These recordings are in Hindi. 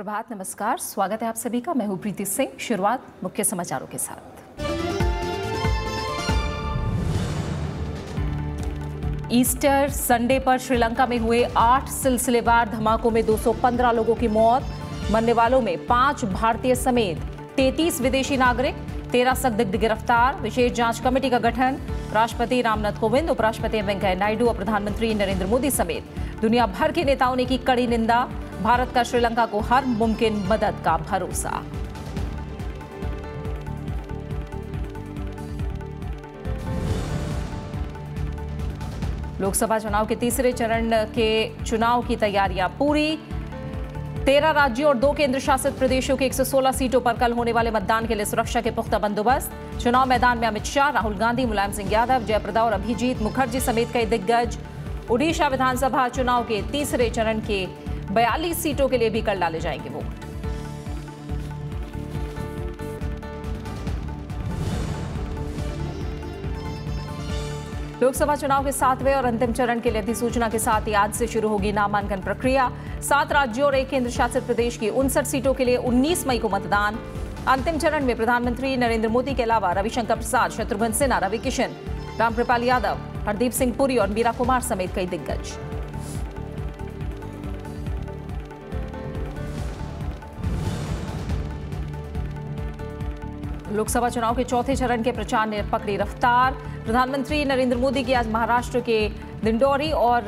सुप्रभात नमस्कार स्वागत है आप सभी का मैं हूं प्रीति सिंह शुरुआत मुख्य समाचारों के साथ ईस्टर संडे पर श्रीलंका में हुए आठ सिलसिलेवार धमाकों में 215 लोगों की मौत मरने वालों में पांच भारतीय समेत 33 विदेशी नागरिक तेरह संदिग्ध गिरफ्तार विशेष जांच कमेटी का गठन राष्ट्रपति रामनाथ कोविंद उपराष्ट्रपति एम वेंकैया नायडू और प्रधानमंत्री नरेंद्र मोदी समेत दुनिया भर के नेताओं ने की कड़ी निंदा भारत का श्रीलंका को हर मुमकिन मदद का भरोसा लोकसभा चुनाव के तीसरे चरण के चुनाव की तैयारियां पूरी तेरह राज्यों और दो केंद्र शासित प्रदेशों की 116 सीटों पर कल होने वाले मतदान के लिए सुरक्षा के पुख्ता बंदोबस्त चुनाव मैदान में अमित शाह राहुल गांधी मुलायम सिंह यादव जयप्रदा और अभिजीत मुखर्जी समेत कई दिग्गज उड़ीसा विधानसभा चुनाव के तीसरे चरण के बयालीस सीटों के लिए भी कल डाले जाएंगे वो लोकसभा चुनाव के सातवें और अंतिम चरण के लिए अधिसूचना के साथ ही आज से शुरू होगी नामांकन प्रक्रिया सात राज्यों और एक केंद्र शासित प्रदेश की उनसठ सीटों के लिए उन्नीस मई को मतदान अंतिम चरण में प्रधानमंत्री नरेंद्र मोदी के अलावा रविशंकर प्रसाद शत्रुघ्न सिन्हा रवि किशन रामकृपाल यादव हरदीप सिंह पुरी और मीरा कुमार समेत कई दिग्गज लोकसभा चुनाव के चौथे चरण के प्रचार ने पकड़ी रफ्तार प्रधानमंत्री नरेंद्र मोदी की आज महाराष्ट्र के दिंडोरी और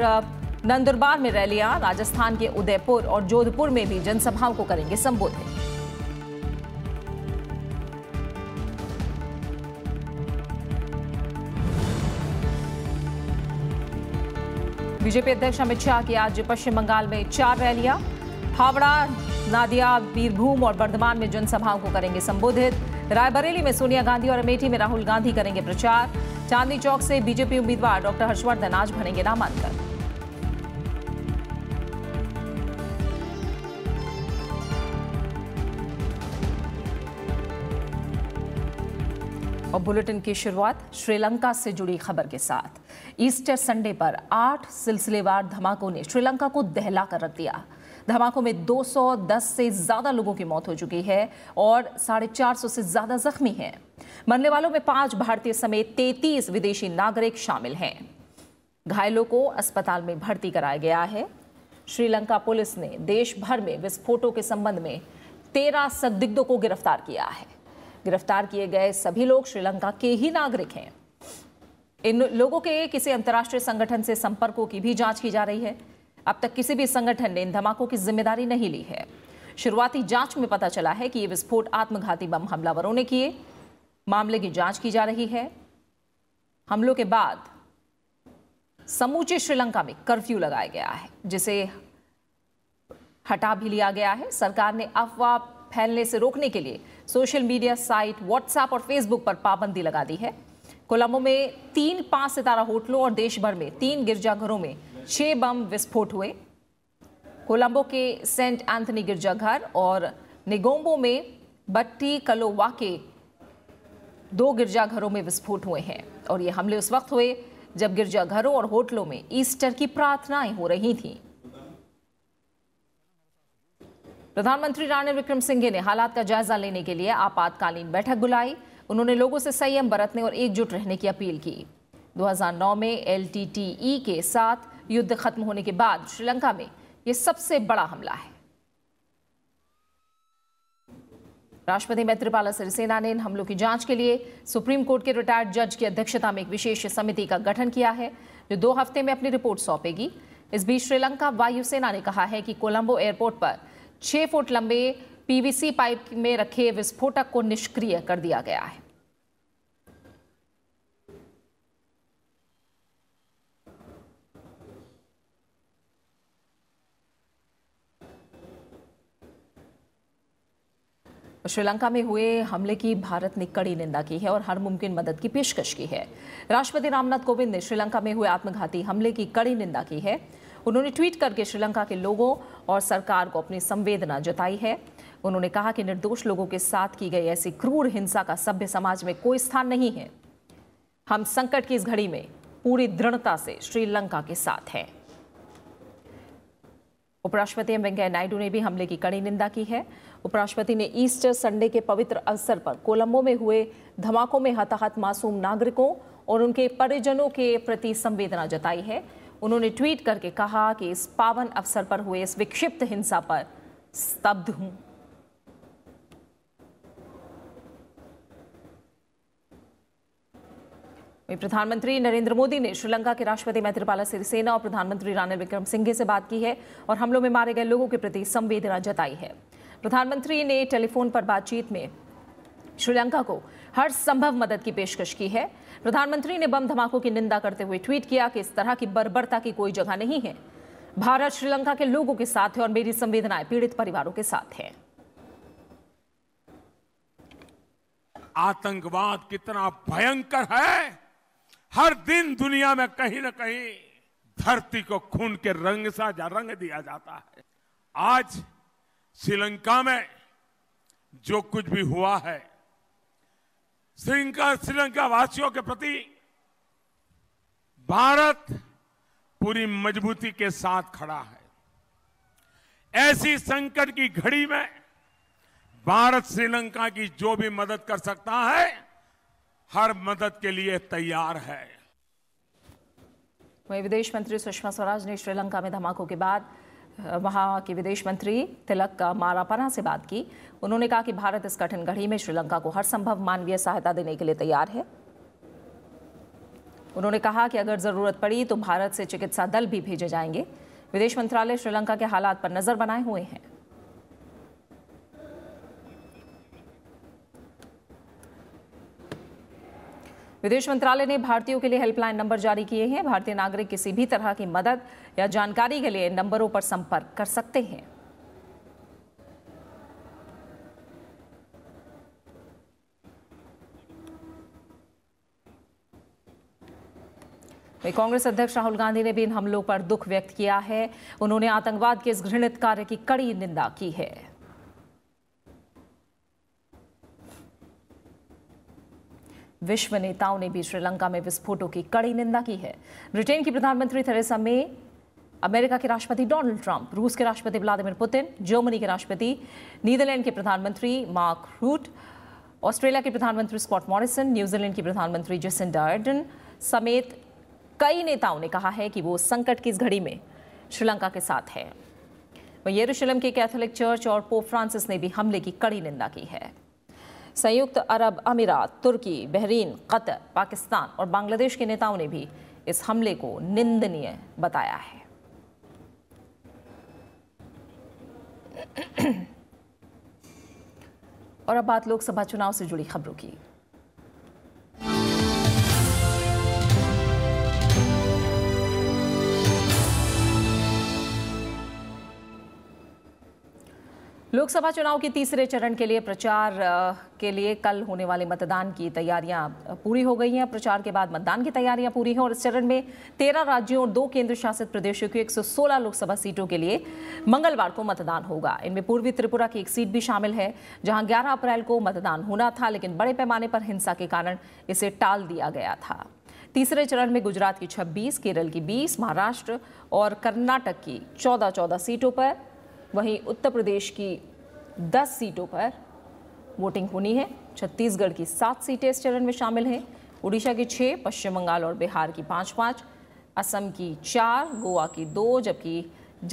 नंदुरबार में रैलियां राजस्थान के उदयपुर और जोधपुर में भी जनसभाओं को करेंगे संबोधित बीजेपी अध्यक्ष अमित शाह की आज पश्चिम बंगाल में चार रैलियां हावड़ा नादिया बीरभूम और बर्धमान में जनसभाओं को करेंगे संबोधित रायबरेली में सोनिया गांधी और अमेठी में राहुल गांधी करेंगे प्रचार चांदनी चौक से बीजेपी उम्मीदवार डॉक्टर हर्षवर्धन आज भरेंगे नामांकन और बुलेटिन की शुरुआत श्रीलंका से जुड़ी खबर के साथ ईस्टर संडे पर आठ सिलसिलेवार धमाकों ने श्रीलंका को दहला कर रख दिया धमाकों में 210 से ज़्यादा लोगों की मौत हो चुकी है और साढ़े चार से ज़्यादा जख्मी हैं मरने वालों में पांच भारतीय समेत तैतीस विदेशी नागरिक शामिल हैं घायलों को अस्पताल में भर्ती कराया गया है श्रीलंका पुलिस ने देश भर में विस्फोटों के संबंध में तेरह संदिग्धों को गिरफ्तार किया है गिरफ्तार किए गए सभी लोग श्रीलंका के ही नागरिक हैं इन लोगों के किसी अंतर्राष्ट्रीय संगठन से संपर्कों की भी जांच की जा रही है अब तक किसी भी संगठन ने इन धमाकों की जिम्मेदारी नहीं ली है शुरुआती जांच में पता चला है कि ये विस्फोट आत्मघाती बम हमलावरों ने किए मामले की जांच की जा रही है हमलों के बाद समूचे श्रीलंका में कर्फ्यू लगाया गया है जिसे हटा भी लिया गया है सरकार ने अफवाह फैलने से रोकने के लिए सोशल मीडिया साइट व्हाट्सएप और फेसबुक पर पाबंदी लगा दी है कोलंबो में तीन पांच सितारा होटलों और देश भर में तीन गिरजाघरों में छह बम विस्फोट हुए कोलंबो के सेंट एंथनी गिरजाघर और निगोम्बो में बट्टी कलोवा के दो गिरजाघरों में विस्फोट हुए हैं और ये हमले उस वक्त हुए जब गिरजाघरों और होटलों में ईस्टर की प्रार्थनाएं हो रही थीं प्रधानमंत्री रानिल विक्रम सिंघे ने हालात का जायजा लेने के लिए आपातकालीन बैठक बुलाई उन्होंने लोगों से संयम बरतने और एकजुट रहने की अपील की 2009 में एल के साथ युद्ध खत्म होने के बाद श्रीलंका में यह सबसे बड़ा हमला है राष्ट्रपति मैत्रीपाला सिरसेना ने इन हमलों की जांच के लिए सुप्रीम कोर्ट के रिटायर्ड जज की अध्यक्षता में एक विशेष समिति का गठन किया है जो दो हफ्ते में अपनी रिपोर्ट सौंपेगी इस बीच श्रीलंका वायुसेना ने कहा है कि कोलंबो एयरपोर्ट पर छह फुट लंबे पीवीसी पाइप में रखे विस्फोटक को निष्क्रिय कर दिया गया है श्रीलंका में हुए हमले की भारत ने कड़ी निंदा की है और हर मुमकिन मदद की पेशकश की है राष्ट्रपति रामनाथ कोविंद ने श्रीलंका में हुए आत्मघाती हमले की कड़ी निंदा की है उन्होंने ट्वीट करके श्रीलंका के लोगों और सरकार को अपनी संवेदना जताई है उन्होंने कहा कि निर्दोष लोगों के साथ की गई ऐसी क्रूर हिंसा का सभ्य समाज में कोई स्थान नहीं है हम संकट की इस घड़ी में पूरी दृढ़ता से श्रीलंका के साथ हैं उपराष्ट्रपति एम वेंकैया नायडू ने भी हमले की कड़ी निंदा की है उपराष्ट्रपति ने ईस्टर संडे के पवित्र अवसर पर कोलंबो में हुए धमाकों में हताहत मासूम नागरिकों और उनके परिजनों के प्रति संवेदना जताई है उन्होंने ट्वीट करके कहा कि इस पावन अवसर पर हुए इस विक्षिप्त हिंसा पर स्तब्ध हूं प्रधानमंत्री नरेंद्र मोदी ने श्रीलंका के राष्ट्रपति मैत्रीपाला सिरिसेना और प्रधानमंत्री रानिल विक्रम सिंघे से बात की है और हमलों में मारे गए लोगों के प्रति संवेदना जताई है प्रधानमंत्री ने टेलीफोन पर बातचीत में श्रीलंका को हर संभव मदद की पेशकश की है प्रधानमंत्री ने बम धमाकों की निंदा करते हुए ट्वीट किया कि इस तरह की बर्बरता की कोई जगह नहीं है भारत श्रीलंका के लोगों के साथ है और मेरी संवेदनाएं पीड़ित परिवारों के साथ है आतंकवाद कितना भयंकर है हर दिन दुनिया में कहीं ना कहीं धरती को खून के रंग सा रंग दिया जाता है आज श्रीलंका में जो कुछ भी हुआ है श्रीलंका श्रीलंका वासियों के प्रति भारत पूरी मजबूती के साथ खड़ा है ऐसी संकट की घड़ी में भारत श्रीलंका की जो भी मदद कर सकता है हर मदद के लिए तैयार है वही विदेश मंत्री सुषमा स्वराज ने श्रीलंका में धमाकों के बाद वहाँ के विदेश मंत्री तिलक मारापना से बात की उन्होंने कहा कि भारत इस कठिन घड़ी में श्रीलंका को हर संभव मानवीय सहायता देने के लिए तैयार है उन्होंने कहा कि अगर ज़रूरत पड़ी तो भारत से चिकित्सा दल भी भेजे जाएंगे विदेश मंत्रालय श्रीलंका के हालात पर नज़र बनाए हुए हैं विदेश मंत्रालय ने भारतीयों के लिए हेल्पलाइन नंबर जारी किए हैं भारतीय नागरिक किसी भी तरह की मदद या जानकारी के लिए नंबरों पर संपर्क कर सकते हैं कांग्रेस अध्यक्ष राहुल गांधी ने भी इन हमलों पर दुख व्यक्त किया है उन्होंने आतंकवाद के इस घृणित कार्य की कड़ी निंदा की है विश्व नेताओं ने भी श्रीलंका में विस्फोटों की कड़ी निंदा की है ब्रिटेन की प्रधानमंत्री थेरेसा मे अमेरिका के राष्ट्रपति डोनाल्ड ट्रंप रूस के राष्ट्रपति व्लादिमिर पुतिन जर्मनी के राष्ट्रपति नीदरलैंड के प्रधानमंत्री मार्क रूट ऑस्ट्रेलिया के प्रधानमंत्री स्कॉट मॉरिसन न्यूजीलैंड की प्रधानमंत्री जेसिन अर्डन समेत कई नेताओं ने कहा है कि वो संकट की इस घड़ी में श्रीलंका के साथ है वह यरूशलम के कैथोलिक चर्च और पोप फ्रांसिस ने भी हमले की कड़ी निंदा की है संयुक्त अरब अमीरात तुर्की बहरीन कतर पाकिस्तान और बांग्लादेश के नेताओं ने भी इस हमले को निंदनीय बताया है और अब बात लोकसभा चुनाव से जुड़ी खबरों की लोकसभा चुनाव के तीसरे चरण के लिए प्रचार के लिए कल होने वाले मतदान की तैयारियां पूरी हो गई हैं प्रचार के बाद मतदान की तैयारियां पूरी हैं और इस चरण में तेरह राज्यों और दो केंद्र शासित प्रदेशों की 116 लोकसभा सीटों के लिए मंगलवार को मतदान होगा इनमें पूर्वी त्रिपुरा की एक सीट भी शामिल है जहां ग्यारह अप्रैल को मतदान होना था लेकिन बड़े पैमाने पर हिंसा के कारण इसे टाल दिया गया था तीसरे चरण में गुजरात की 26, केरल की 20, महाराष्ट्र और कर्नाटक की 14-14 सीटों पर वहीं उत्तर प्रदेश की 10 सीटों पर वोटिंग होनी है छत्तीसगढ़ की सात सीटें इस चरण में शामिल हैं उड़ीसा की छः पश्चिम बंगाल और बिहार की पाँच पाँच असम की चार गोवा की दो जबकि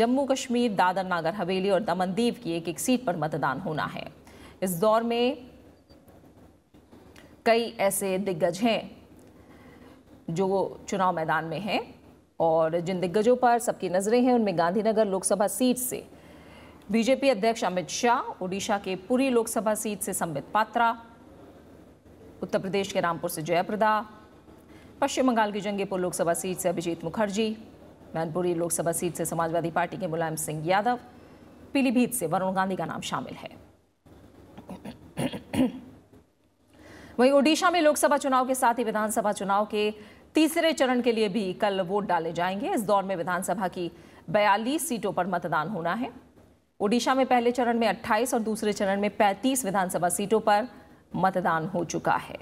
जम्मू कश्मीर दादर नागर हवेली और दमनदीव की एक एक सीट पर मतदान होना है इस दौर में कई ऐसे दिग्गज हैं जो चुनाव मैदान में हैं और जिन दिग्गजों पर सबकी नज़रें हैं उनमें गांधीनगर लोकसभा सीट से बीजेपी अध्यक्ष अमित शाह ओडिशा के पुरी लोकसभा सीट से संबित पात्रा उत्तर प्रदेश के रामपुर से जयप्रदा पश्चिम बंगाल की जंगीपुर लोकसभा सीट से अभिजीत मुखर्जी मैनपुरी लोकसभा सीट से समाजवादी पार्टी के मुलायम सिंह यादव पीलीभीत से वरुण गांधी का नाम शामिल है वहीं ओडिशा में लोकसभा चुनाव के साथ ही विधानसभा चुनाव के तीसरे चरण के लिए भी कल वोट डाले जाएंगे इस दौर में विधानसभा की बयालीस सीटों पर मतदान होना है ओडिशा में पहले चरण में 28 और दूसरे चरण में 35 विधानसभा सीटों पर मतदान हो चुका है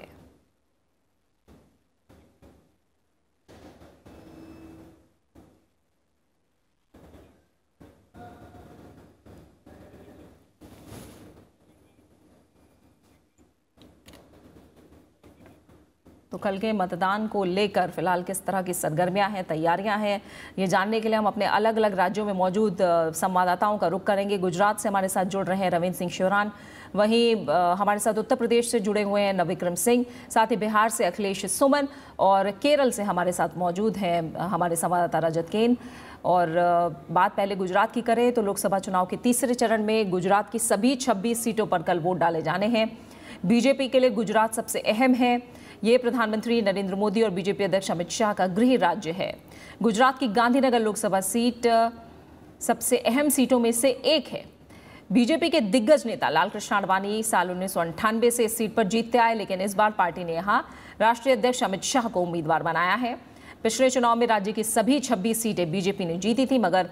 तो कल के मतदान को लेकर फिलहाल किस तरह की सरगर्मियां हैं तैयारियां हैं ये जानने के लिए हम अपने अलग अलग राज्यों में मौजूद संवाददाताओं का रुख करेंगे गुजरात से हमारे साथ जुड़ रहे हैं रविंद्र सिंह श्योरान वहीं हमारे साथ उत्तर प्रदेश से जुड़े हुए हैं नविक्रम सिंह साथ ही बिहार से अखिलेश सुमन और केरल से हमारे साथ मौजूद हैं हमारे संवाददाता रजत केन और बात पहले गुजरात की करें तो लोकसभा चुनाव के तीसरे चरण में गुजरात की सभी 26 सीटों पर कल वोट डाले जाने हैं बीजेपी के लिए गुजरात सबसे अहम है ये प्रधानमंत्री नरेंद्र मोदी और बीजेपी अध्यक्ष अमित शाह का गृह राज्य है गुजरात की गांधीनगर लोकसभा सीट सबसे अहम सीटों में से एक है बीजेपी के दिग्गज नेता लालकृष्ण आडवाणी साल उन्नीस से इस सीट पर जीतते आए लेकिन इस बार पार्टी ने यहाँ राष्ट्रीय अध्यक्ष अमित शाह को उम्मीदवार बनाया है पिछले चुनाव में राज्य की सभी 26 सीटें बीजेपी ने जीती थी मगर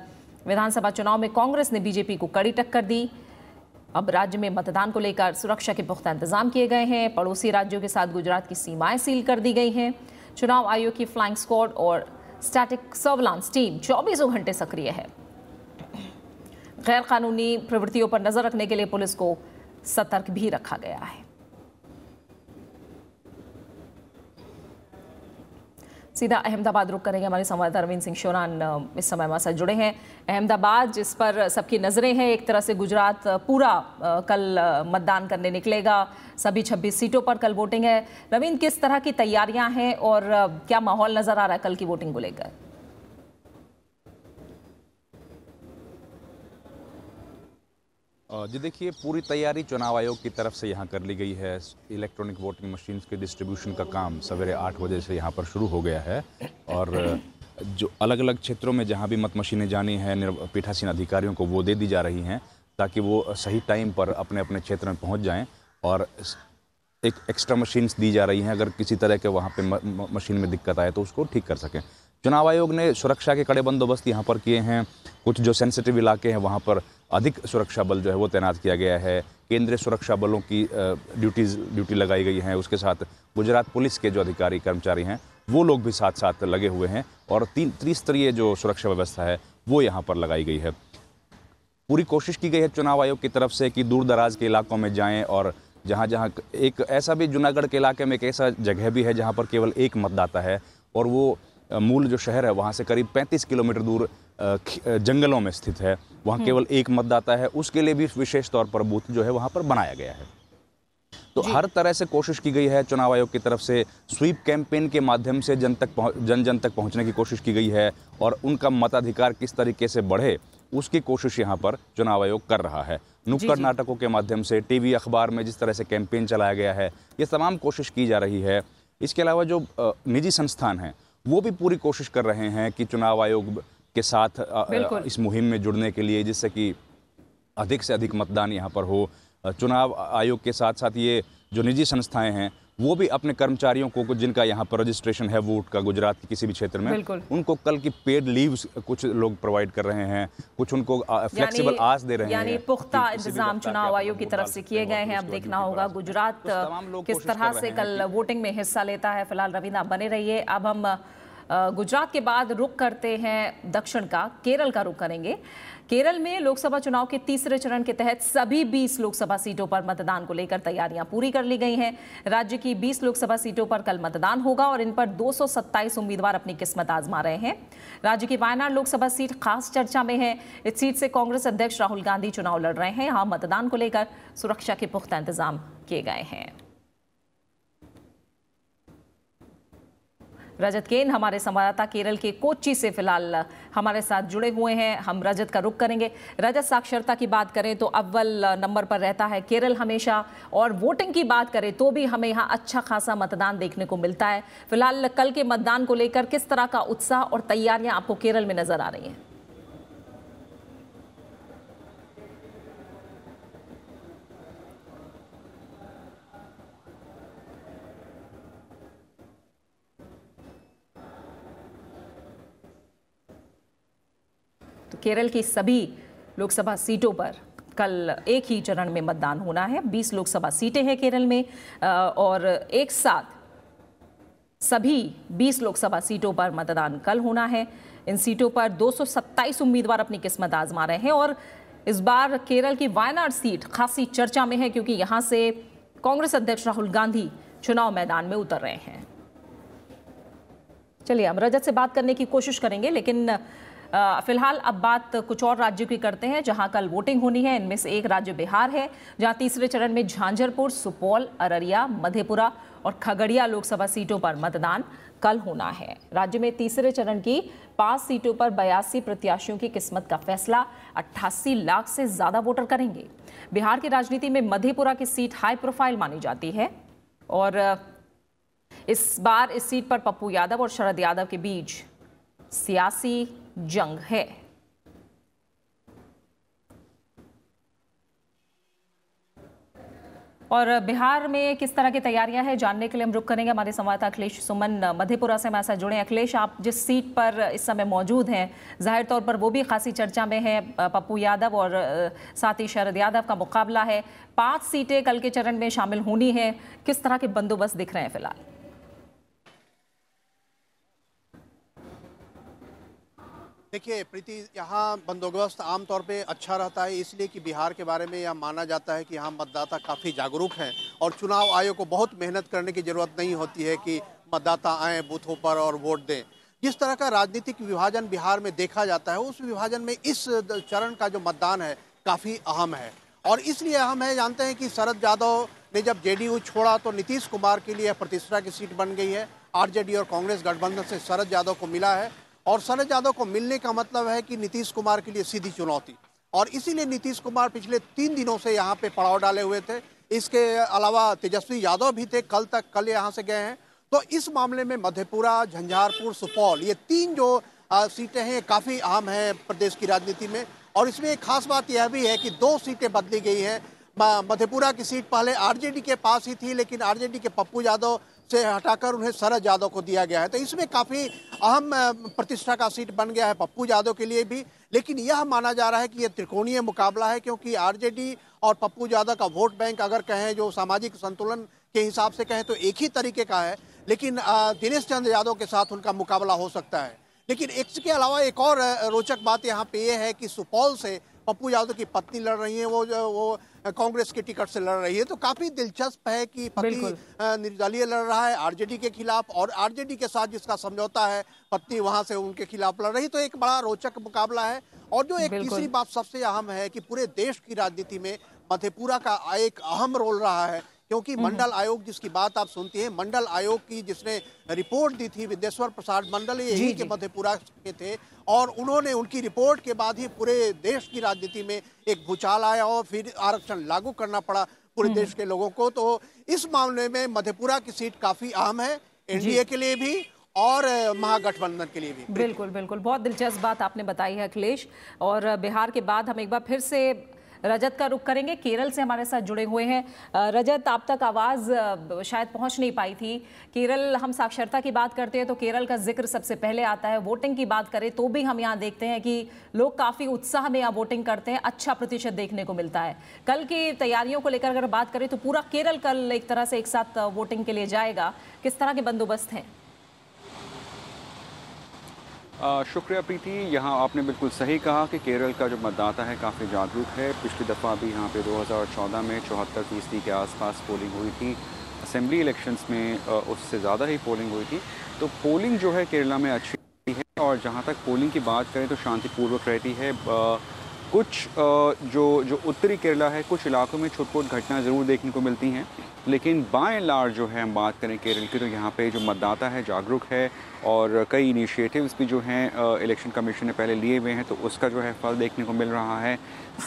विधानसभा चुनाव में कांग्रेस ने बीजेपी को कड़ी टक्कर दी अब राज्य में मतदान को लेकर सुरक्षा के पुख्ता इंतजाम किए गए हैं पड़ोसी राज्यों के साथ गुजरात की सीमाएं सील कर दी गई हैं चुनाव आयोग की फ्लाइंग स्क्वाड और स्टैटिक सर्विलांस टीम चौबीसों घंटे सक्रिय है गैर कानूनी प्रवृत्तियों पर नजर रखने के लिए पुलिस को सतर्क भी रखा गया है सीधा अहमदाबाद रुक करेंगे हमारे संवाददाता अरविंद सिंह शोरान इस समय हमारे साथ जुड़े हैं अहमदाबाद जिस पर सबकी नज़रें हैं एक तरह से गुजरात पूरा कल मतदान करने निकलेगा सभी 26 सीटों पर कल वोटिंग है रविंद किस तरह की तैयारियां हैं और क्या माहौल नज़र आ रहा है कल की वोटिंग को लेकर जी देखिए पूरी तैयारी चुनाव आयोग की तरफ से यहाँ कर ली गई है इलेक्ट्रॉनिक वोटिंग मशीन्स के डिस्ट्रीब्यूशन का काम सवेरे आठ बजे से यहाँ पर शुरू हो गया है और जो अलग अलग क्षेत्रों में जहाँ भी मत मशीनें जानी हैं पीठासीन अधिकारियों को वो दे दी जा रही हैं ताकि वो सही टाइम पर अपने अपने क्षेत्र में पहुँच जाएँ और एक एक्स्ट्रा मशीन्स दी जा रही हैं अगर किसी तरह के वहाँ पे मशीन में दिक्कत आए तो उसको ठीक कर सकें चुनाव आयोग ने सुरक्षा के कड़े बंदोबस्त यहाँ पर किए हैं कुछ जो सेंसिटिव इलाके हैं वहाँ पर अधिक सुरक्षा बल जो है वो तैनात किया गया है केंद्रीय सुरक्षा बलों की ड्यूटीज़ ड्यूटी लगाई गई हैं उसके साथ गुजरात पुलिस के जो अधिकारी कर्मचारी हैं वो लोग भी साथ साथ लगे हुए हैं और तीन त्रिस्तरीय जो सुरक्षा व्यवस्था है वो यहाँ पर लगाई गई है पूरी कोशिश की गई है चुनाव आयोग की तरफ से कि दूर दराज के इलाकों में जाएं और जहाँ जहाँ एक ऐसा भी जूनागढ़ के इलाके में एक ऐसा जगह भी है जहाँ पर केवल एक मतदाता है और वो मूल जो शहर है वहाँ से करीब 35 किलोमीटर दूर जंगलों में स्थित है वहाँ हम्म। केवल एक मतदाता है उसके लिए भी विशेष तौर पर बूथ जो है वहाँ पर बनाया गया है तो हर तरह से कोशिश की गई है चुनाव आयोग की तरफ से स्वीप कैंपेन के माध्यम से जन तक जन जन तक पहुँचने की कोशिश की गई है और उनका मताधिकार किस तरीके से बढ़े उसकी कोशिश यहाँ पर चुनाव आयोग कर रहा है नुक्कड़ नाटकों के माध्यम से टीवी अखबार में जिस तरह से कैंपेन चलाया गया है ये तमाम कोशिश की जा रही है इसके अलावा जो निजी संस्थान हैं वो भी पूरी कोशिश कर रहे हैं कि चुनाव आयोग के साथ इस मुहिम में जुड़ने के लिए जिससे कि अधिक से अधिक मतदान यहाँ पर हो चुनाव आयोग के साथ साथ ये जो निजी संस्थाएं हैं वो भी अपने कर्मचारियों को जिनका यहाँ पर रजिस्ट्रेशन है वोट का गुजरात की किसी भी क्षेत्र में उनको कल की पेड लीव कुछ लोग प्रोवाइड कर रहे हैं कुछ उनको फ्लेक्सिबल आस दे रहे हैं यानी पुख्ता इंतजाम चुनाव आयोग की तरफ से किए गए हैं अब देखना होगा गुजरात किस तरह से कल वोटिंग में हिस्सा लेता है फिलहाल रवीना बने रहिए अब हम गुजरात के बाद रुख करते हैं दक्षिण का केरल का रुख करेंगे केरल में लोकसभा चुनाव के तीसरे चरण के तहत सभी 20 लोकसभा सीटों पर मतदान को लेकर तैयारियां पूरी कर ली गई हैं राज्य की 20 लोकसभा सीटों पर कल मतदान होगा और इन पर 227 उम्मीदवार अपनी किस्मत आजमा रहे हैं राज्य की वायनाड लोकसभा सीट खास चर्चा में है इस सीट से कांग्रेस अध्यक्ष राहुल गांधी चुनाव लड़ रहे हैं यहाँ मतदान को लेकर सुरक्षा के पुख्ता इंतजाम किए गए हैं रजत केन हमारे संवाददाता केरल के कोच्चि से फिलहाल हमारे साथ जुड़े हुए हैं हम रजत का रुख करेंगे रजत साक्षरता की बात करें तो अव्वल नंबर पर रहता है केरल हमेशा और वोटिंग की बात करें तो भी हमें यहाँ अच्छा खासा मतदान देखने को मिलता है फिलहाल कल के मतदान को लेकर किस तरह का उत्साह और तैयारियां आपको केरल में नजर आ रही हैं तो केरल की सभी लोकसभा सीटों पर कल एक ही चरण में मतदान होना है 20 लोकसभा सीटें हैं केरल में और एक साथ सभी 20 लोकसभा सीटों पर मतदान कल होना है इन सीटों पर 227 उम्मीदवार अपनी किस्मत आजमा रहे हैं और इस बार केरल की वायनाड सीट खासी चर्चा में है क्योंकि यहां से कांग्रेस अध्यक्ष राहुल गांधी चुनाव मैदान में उतर रहे हैं चलिए हम रजत से बात करने की कोशिश करेंगे लेकिन फिलहाल अब बात कुछ और राज्यों की करते हैं जहां कल वोटिंग होनी है इनमें से एक राज्य बिहार है जहां तीसरे चरण में झांझरपुर सुपौल अररिया मधेपुरा और खगड़िया लोकसभा सीटों पर मतदान कल होना है राज्य में तीसरे चरण की पांच सीटों पर बयासी प्रत्याशियों की किस्मत का फैसला 88 लाख से ज्यादा वोटर करेंगे बिहार की राजनीति में मधेपुरा की सीट हाई प्रोफाइल मानी जाती है और इस बार इस सीट पर पप्पू यादव और शरद यादव के बीच सियासी जंग है और बिहार में किस तरह की तैयारियां हैं जानने के लिए हम रुक करेंगे हमारे संवाददाता अखिलेश सुमन मधेपुरा से हमारे साथ जुड़े अखिलेश आप जिस सीट पर इस समय मौजूद हैं जाहिर तौर पर वो भी खासी चर्चा में है पप्पू यादव और साथ ही शरद यादव का मुकाबला है पांच सीटें कल के चरण में शामिल होनी है किस तरह के बंदोबस्त दिख रहे हैं फिलहाल देखिए प्रीति यहाँ बंदोबस्त आमतौर पे अच्छा रहता है इसलिए कि बिहार के बारे में यह माना जाता है कि यहाँ मतदाता काफ़ी जागरूक हैं और चुनाव आयोग को बहुत मेहनत करने की ज़रूरत नहीं होती है कि मतदाता आए बूथों पर और वोट दें जिस तरह का राजनीतिक विभाजन बिहार में देखा जाता है उस विभाजन में इस चरण का जो मतदान है काफ़ी अहम है और इसलिए अहम है जानते हैं कि शरद यादव ने जब जे छोड़ा तो नीतीश कुमार के लिए प्रतिष्ठा की सीट बन गई है आरजेडी और कांग्रेस गठबंधन से शरद यादव को मिला है और शरद यादव को मिलने का मतलब है कि नीतीश कुमार के लिए सीधी चुनौती और इसीलिए नीतीश कुमार पिछले तीन दिनों से यहाँ पे पड़ाव डाले हुए थे इसके अलावा तेजस्वी यादव भी थे कल तक कल यहाँ से गए हैं तो इस मामले में मधेपुरा झंझारपुर सुपौल ये तीन जो सीटें हैं काफ़ी अहम हैं प्रदेश की राजनीति में और इसमें एक खास बात यह भी है कि दो सीटें बदली गई हैं मधेपुरा की सीट पहले आरजेडी के पास ही थी लेकिन आरजेडी के पप्पू यादव से हटाकर उन्हें शरद यादव को दिया गया है तो इसमें काफ़ी अहम प्रतिष्ठा का सीट बन गया है पप्पू यादव के लिए भी लेकिन यह माना जा रहा है कि यह त्रिकोणीय मुकाबला है क्योंकि आरजेडी और पप्पू यादव का वोट बैंक अगर कहें जो सामाजिक संतुलन के हिसाब से कहें तो एक ही तरीके का है लेकिन दिनेश चंद्र यादव के साथ उनका मुकाबला हो सकता है लेकिन इसके अलावा एक और रोचक बात यहाँ पे ये है कि सुपौल से पप्पू यादव की पत्नी लड़ रही हैं वो जो वो कांग्रेस के टिकट से लड़ रही है तो काफी दिलचस्प है कि पति निर्दलीय लड़ रहा है आरजेडी के खिलाफ और आरजेडी के साथ जिसका समझौता है पत्नी वहां से उनके खिलाफ लड़ रही तो एक बड़ा रोचक मुकाबला है और जो एक तीसरी बात सबसे अहम है कि पूरे देश की राजनीति में मधेपुरा का एक अहम रोल रहा है क्योंकि हम्म, हम्म। मंडल आयोग जिसकी बात आप सुनती हैं मंडल आयोग की जिसने रिपोर्ट दी थी विद्येश्वर प्रसाद मंडल यही के मधेपुरा के थे और उन्होंने उनकी रिपोर्ट के बाद ही पूरे देश की राजनीति में एक भूचाल आया और फिर आरक्षण लागू करना पड़ा पूरे हम्म। देश के लोगों को तो इस मामले में मधेपुरा की सीट काफी अहम है एनडीए के लिए भी और महागठबंधन के लिए भी बिल्कुल बिल्कुल बहुत दिलचस्प बात आपने बताई है अखिलेश और बिहार के बाद हम एक बार फिर से रजत का रुख करेंगे केरल से हमारे साथ जुड़े हुए हैं रजत आप तक आवाज़ शायद पहुंच नहीं पाई थी केरल हम साक्षरता की बात करते हैं तो केरल का जिक्र सबसे पहले आता है वोटिंग की बात करें तो भी हम यहाँ देखते हैं कि लोग काफ़ी उत्साह में यहाँ वोटिंग करते हैं अच्छा प्रतिशत देखने को मिलता है कल की तैयारियों को लेकर अगर बात करें तो पूरा केरल कल एक तरह से एक साथ वोटिंग के लिए जाएगा किस तरह के बंदोबस्त हैं शुक्रिया प्रीति यहाँ आपने बिल्कुल सही कहा कि केरल का जो मतदाता है काफ़ी जागरूक है पिछली दफ़ा भी यहाँ पे 2014 में चौहत्तर फीसदी के आसपास पोलिंग हुई थी असेंबली इलेक्शंस में उससे ज़्यादा ही पोलिंग हुई थी तो पोलिंग जो है केरला में अच्छी है और जहाँ तक पोलिंग की बात करें तो शांतिपूर्वक रहती है कुछ जो जो उत्तरी केरला है कुछ इलाकों में छुटपुट घटना ज़रूर देखने को मिलती हैं लेकिन बाय लार जो है हम बात करें केरल की तो यहाँ पे जो मतदाता है जागरूक है और कई इनिशिएटिव्स भी जो हैं इलेक्शन कमीशन ने पहले लिए हुए हैं तो उसका जो है फल देखने को मिल रहा है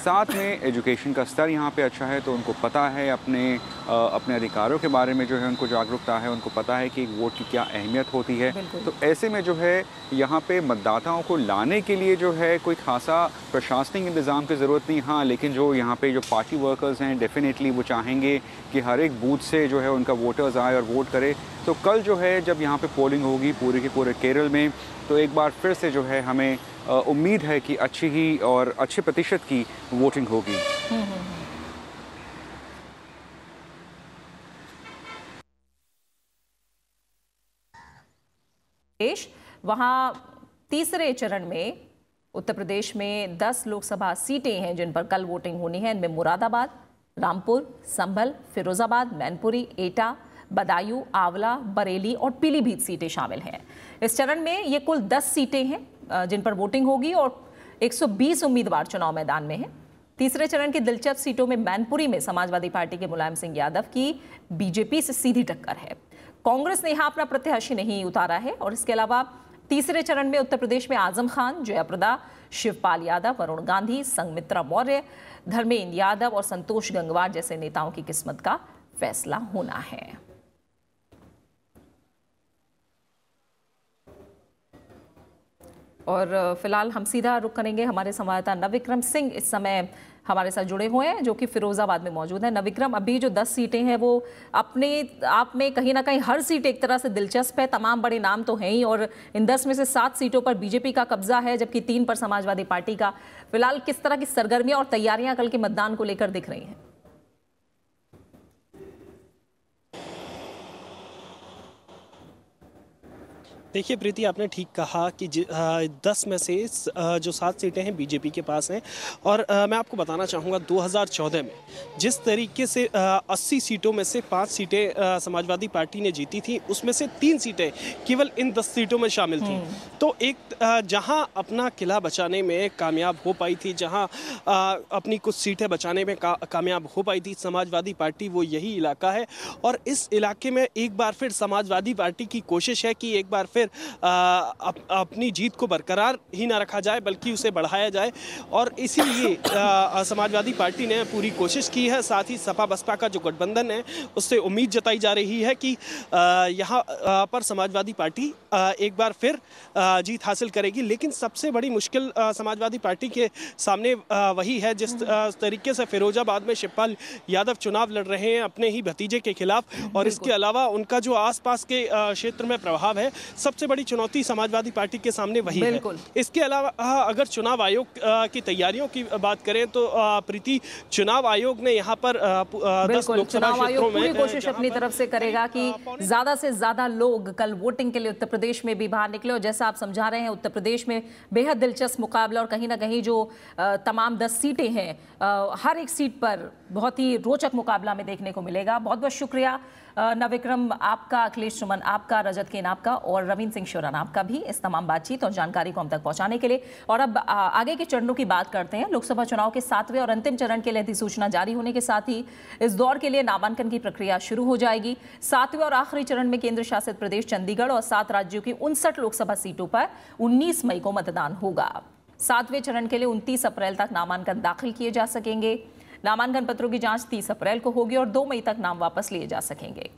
साथ में एजुकेशन का स्तर यहाँ पे अच्छा है तो उनको पता है अपने अपने अधिकारों के बारे में जो है उनको जागरूकता है उनको पता है कि वोट की क्या अहमियत होती है तो ऐसे में जो है यहाँ पे मतदाताओं को लाने के लिए जो है कोई खासा प्रशासनिक इंतज़ाम की ज़रूरत नहीं हाँ लेकिन जो यहाँ पे जो पार्टी वर्कर्स हैं डेफिनेटली वो चाहेंगे कि हर एक बूथ से जो है उनका वोटर्स आए और वोट करे तो कल जो है जब यहाँ पे पोलिंग होगी पूरे के पूरे केरल में तो एक बार फिर से जो है हमें उम्मीद है कि अच्छी ही और अच्छे प्रतिशत की वोटिंग होगी वहाँ तीसरे चरण में उत्तर प्रदेश में 10 लोकसभा सीटें हैं जिन पर कल वोटिंग होनी है इनमें मुरादाबाद रामपुर संभल फिरोजाबाद मैनपुरी एटा बदायूं आंवला बरेली और पीलीभीत सीटें शामिल हैं इस चरण में ये कुल 10 सीटें हैं जिन पर वोटिंग होगी और 120 उम्मीदवार चुनाव मैदान में हैं तीसरे चरण की दिलचस्प सीटों में मैनपुरी में समाजवादी पार्टी के मुलायम सिंह यादव की बीजेपी से सीधी टक्कर है कांग्रेस ने यहाँ अपना प्रत्याशी नहीं उतारा है और इसके अलावा तीसरे चरण में उत्तर प्रदेश में आजम खान जयाप्रदा शिवपाल यादव वरुण गांधी संगमित्रा मौर्य धर्मेंद्र यादव और संतोष गंगवार जैसे नेताओं की किस्मत का फैसला होना है और फिलहाल हम सीधा रुख करेंगे हमारे संवाददाता नविक्रम सिंह इस समय हमारे साथ जुड़े हुए हैं जो कि फिरोजाबाद में मौजूद है नविक्रम अभी जो दस सीटें हैं वो अपने आप में कहीं ना कहीं हर सीट एक तरह से दिलचस्प है तमाम बड़े नाम तो हैं ही और इन दस में से सात सीटों पर बीजेपी का कब्जा है जबकि तीन पर समाजवादी पार्टी का फिलहाल किस तरह की सरगर्मियाँ और तैयारियाँ कल के मतदान को लेकर दिख रही हैं देखिए प्रीति आपने ठीक कहा कि दस में से जो सात सीटें हैं बीजेपी के पास हैं और मैं आपको बताना चाहूँगा 2014 में जिस तरीके से 80 सीटों में से पाँच सीटें समाजवादी पार्टी ने जीती थी उसमें से तीन सीटें केवल इन दस सीटों में शामिल थी हम्म। तो एक जहाँ जहां अपना किला बचाने में कामयाब हो पाई थी जहां अपनी कुछ सीटें बचाने में का, कामयाब हो पाई थी समाजवादी पार्टी वो यही इलाका है और इस इलाके में एक बार फिर समाजवादी पार्टी की कोशिश है कि एक बार फिर फिर आ, अप, अपनी जीत को बरकरार ही ना रखा जाए बल्कि उसे बढ़ाया जाए और इसीलिए समाजवादी पार्टी ने पूरी कोशिश की है साथ ही सपा बसपा का जो गठबंधन है उससे उम्मीद जताई जा रही है कि यहाँ पर समाजवादी पार्टी एक बार फिर जीत हासिल करेगी लेकिन सबसे बड़ी मुश्किल समाजवादी पार्टी के सामने वही है जिस तरीके से फिरोजाबाद में शिवपाल यादव चुनाव लड़ रहे हैं अपने ही भतीजे के खिलाफ और इसके अलावा उनका जो आसपास के क्षेत्र में प्रभाव है सब सबसे बड़ी चुनौती समाजवादी पार्टी के सामने वही है इसके अलावा हाँ, अगर चुनाव आयोग की तैयारियों की बात करें तो प्रीति चुनाव आयोग ने यहाँ पर चुनाव आयोग पूरी कोशिश अपनी तरफ से करेगा कि ज्यादा से ज्यादा लोग कल वोटिंग के लिए उत्तर प्रदेश में भी बाहर निकले और जैसा आप समझा रहे हैं उत्तर प्रदेश में बेहद दिलचस्प मुकाबला और कहीं ना कहीं जो तमाम दस सीटें हैं हर एक सीट पर बहुत ही रोचक मुकाबला में देखने को मिलेगा बहुत बहुत शुक्रिया नविक्रम आपका अखिलेश सुमन आपका रजत केन आपका और रविंद्र सिंह शोरन आपका भी इस तमाम बातचीत और जानकारी को हम तक पहुंचाने के लिए और अब आगे के चरणों की बात करते हैं लोकसभा चुनाव के सातवें और अंतिम चरण के लिए अधिसूचना जारी होने के साथ ही इस दौर के लिए नामांकन की प्रक्रिया शुरू हो जाएगी सातवें और आखिरी चरण में केंद्र शासित प्रदेश चंडीगढ़ और सात राज्यों की उनसठ लोकसभा सीटों पर उन्नीस मई को मतदान होगा सातवें चरण के लिए उनतीस अप्रैल तक नामांकन दाखिल किए जा सकेंगे नामांकन पत्रों की जांच 30 अप्रैल को होगी और 2 मई तक नाम वापस लिए जा सकेंगे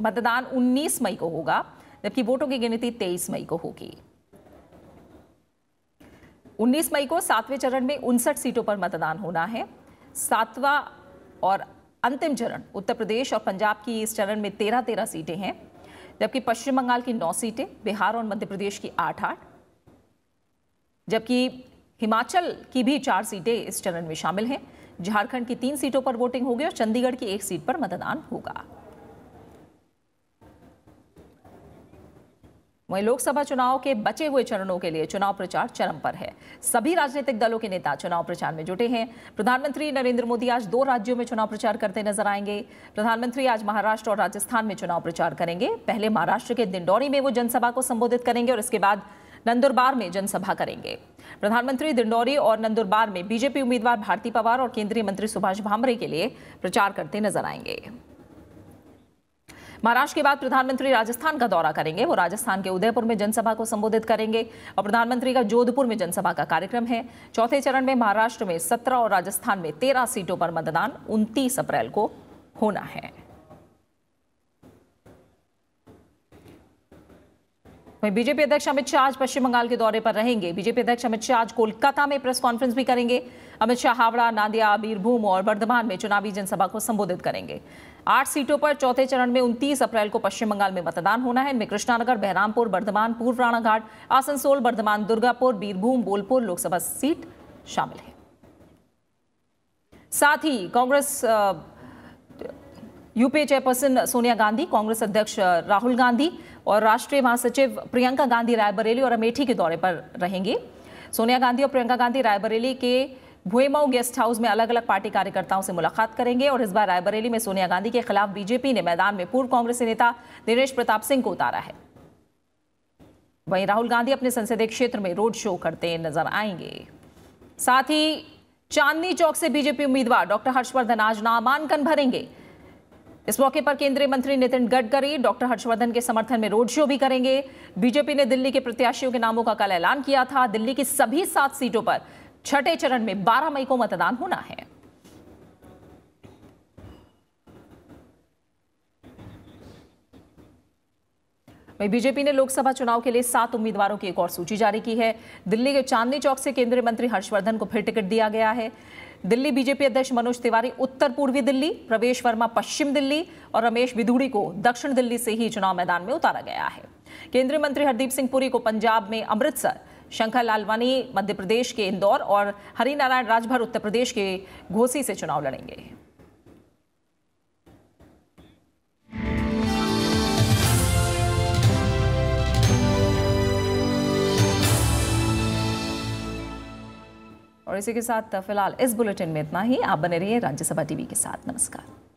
मतदान 19 मई को होगा जबकि वोटों की गिनती 23 मई को होगी 19 मई को सातवें चरण में उनसठ सीटों पर मतदान होना है सातवां और अंतिम चरण उत्तर प्रदेश और पंजाब की इस चरण में तेरह तेरह सीटें हैं जबकि पश्चिम बंगाल की नौ सीटें बिहार और मध्य प्रदेश की आठ आठ जबकि हिमाचल की भी चार सीटें इस चरण में शामिल हैं झारखंड की तीन सीटों पर वोटिंग होगी और चंडीगढ़ की एक सीट पर मतदान होगा वहीं लोकसभा चुनाव के बचे हुए चरणों के लिए चुनाव प्रचार चरम पर है सभी राजनीतिक दलों के नेता चुनाव प्रचार में जुटे हैं प्रधानमंत्री नरेंद्र मोदी आज दो राज्यों में चुनाव प्रचार करते नजर आएंगे प्रधानमंत्री आज महाराष्ट्र और राजस्थान में चुनाव प्रचार करेंगे पहले महाराष्ट्र के दिंडौरी में वो जनसभा को संबोधित करेंगे और इसके बाद नंदुरबार में जनसभा करेंगे प्रधानमंत्री दिंडौरी और नंदुरबार में बीजेपी उम्मीदवार भारती पवार और केंद्रीय मंत्री सुभाष भामरे के लिए प्रचार करते नजर आएंगे महाराष्ट्र के बाद प्रधानमंत्री राजस्थान का दौरा करेंगे वो राजस्थान के उदयपुर में जनसभा को संबोधित करेंगे और प्रधानमंत्री का जोधपुर में जनसभा का कार्यक्रम है चौथे चरण में महाराष्ट्र में सत्रह और राजस्थान में तेरह सीटों पर मतदान उनतीस अप्रैल को होना है वहीं बीजेपी अध्यक्ष अमित शाह आज पश्चिम बंगाल के दौरे पर रहेंगे बीजेपी अध्यक्ष अमित शाह आज कोलकाता में प्रेस कॉन्फ्रेंस भी करेंगे अमित शाह हावड़ा नांदिया बीरभूम और बर्धमान में चुनावी जनसभा को संबोधित करेंगे आठ सीटों पर चौथे चरण में 29 अप्रैल को पश्चिम बंगाल में मतदान होना है इनमें कृष्णानगर बहरामपुर वर्धमान पूर्व राणाघाट आसनसोल वर्धमान दुर्गापुर बीरभूम बोलपुर लोकसभा सीट शामिल है साथ ही कांग्रेस यूपीए चेयरपर्सन सोनिया गांधी कांग्रेस अध्यक्ष राहुल गांधी और राष्ट्रीय महासचिव प्रियंका गांधी रायबरेली और अमेठी के दौरे पर रहेंगे सोनिया गांधी और प्रियंका गांधी रायबरेली के भुएमाऊ गेस्ट हाउस में अलग अलग पार्टी कार्यकर्ताओं से मुलाकात करेंगे और इस बार रायबरेली में सोनिया गांधी के खिलाफ बीजेपी ने मैदान में पूर्व कांग्रेसी नेता दिनेश प्रताप सिंह को उतारा है वहीं राहुल गांधी अपने संसदीय क्षेत्र में रोड शो करते नजर आएंगे साथ ही चांदनी चौक से बीजेपी उम्मीदवार डॉक्टर हर्षवर्धन आज नामांकन भरेंगे इस मौके पर केंद्रीय मंत्री नितिन गडकरी डॉक्टर हर्षवर्धन के समर्थन में रोड शो भी करेंगे बीजेपी ने दिल्ली के प्रत्याशियों के नामों का कल ऐलान किया था दिल्ली की सभी सात सीटों पर छठे चरण में 12 मई को मतदान होना है वहीं बीजेपी ने लोकसभा चुनाव के लिए सात उम्मीदवारों की एक और सूची जारी की है दिल्ली के चांदनी चौक से केंद्रीय मंत्री हर्षवर्धन को फिर टिकट दिया गया है दिल्ली बीजेपी अध्यक्ष मनोज तिवारी उत्तर पूर्वी दिल्ली प्रवेश वर्मा पश्चिम दिल्ली और रमेश विधूड़ी को दक्षिण दिल्ली से ही चुनाव मैदान में उतारा गया है केंद्रीय मंत्री हरदीप सिंह पुरी को पंजाब में अमृतसर शंकर लालवानी मध्य प्रदेश के इंदौर और हरिनारायण राजभर उत्तर प्रदेश के घोसी से चुनाव लड़ेंगे और इसी के साथ फिलहाल इस बुलेटिन में इतना ही आप बने रहिए राज्यसभा टीवी के साथ नमस्कार